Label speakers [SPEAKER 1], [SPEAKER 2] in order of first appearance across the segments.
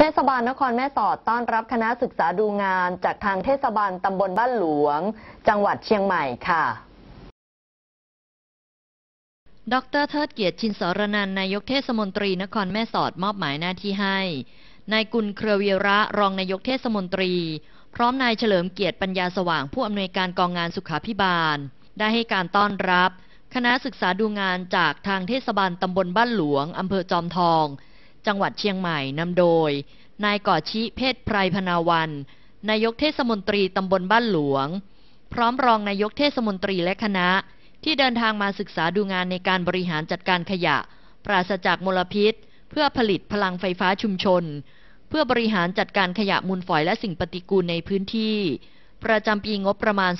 [SPEAKER 1] เทศบาลนครแม่สอดต้อนรับคณะศึกษาดูงานจากทางเทศบาลตำบลบ้านหลวง จังหวัดเชียงใหม่ค่ะ ดร เทิดเกียรติชินสรนันนายกเทศมนตรีนครแม่สอดมอบหมายหน้าที่ให้นายกุลเครือวีระรองนายกเทศมนตรี พร้อมนายเฉลิมเกียรติปัญญาสว่างผู้อำนวยการกองงานสุขาพิบาล ได้ให้การต้อนรับ คณะศึกษาดูงานจากทางเทศบาลตำบลบ้านหลวงอำเภอจอมทองจังหวัดเชียงใหม่นำโดย นายก่อชิเพศไพรพนาวัน นายกเทศมนตรี ตำบลบ้านหลวง พร้อมรองนายกเทศมนตรีและคณะที่เดินทางมาศึกษาดูงานในการบริหารจัดการขยะ ปราศจากมลพิษ เพื่อผลิตพลังไฟฟ้าชุมชน เพื่อบริหารจัดการขยะมูลฝอยและสิ่งปฏิกูลในพื้นที่ ประจำปีงบประมาณ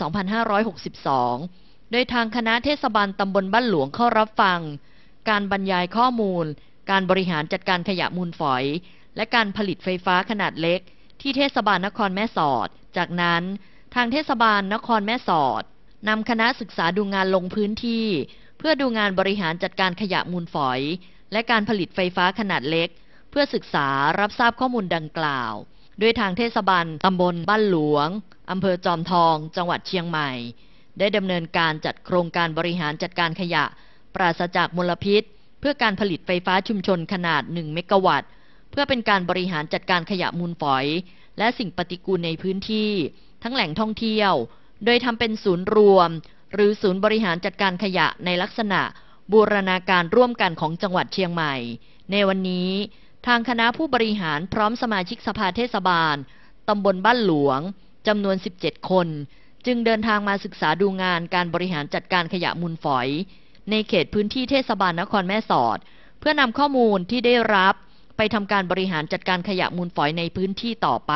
[SPEAKER 1] 2562 โดยทางคณะเทศบาลตำบลบ้านหลวงเข้ารับฟัง การบรรยายข้อมูลการบริหารจัดการขยะมูลฝอย และการผลิตไฟฟ้าขนาดเล็ก ที่เทศบาลนครแม่สอด จากนั้น ทางเทศบาลนครแม่สอดนำคณะศึกษาดูงานลงพื้นที่ เพื่อดูงานบริหารจัดการขยะมูลฝอย และการผลิตไฟฟ้าขนาดเล็ก เพื่อศึกษารับทราบข้อมูลดังกล่าว ด้วยทางเทศบาลตำบลบ้านหลวงอำเภอจอมทองจังหวัดเชียงใหม่ ได้ดำเนินการจัดโครงการบริหารจัดการขยะ ปราศจากมลพิษพื่อการผลิตไฟฟ้าชุมชนขนาด1เมกะวัตต์เพื่อเป็นการบริหารจัดการขยะมูลฝอย และสิ่งปฏิกูลในพื้นที่ ทั้งแหล่งท่องเที่ยว โดยทำเป็นศูนย์รวม หรือศูนย์บริหารจัดการขยะในลักษณะบูรณาการร่วมกันของจังหวัดเชียงใหม่ ในวันนี้ ทางคณะผู้บริหารพร้อมสมาชิกสภาเทศบาลตำบลบ้านหลวงจำนวน 17 คน จึงเดินทางมาศึกษาดูงานการบริหารจัดการขยะมูลฝอยในเขตพื้นที่เทศบาลนครแม่สอด เพื่อนำข้อมูลที่ได้รับ ไปทำการบริหารจัดการขยะมูลฝอยในพื้นที่ต่อไป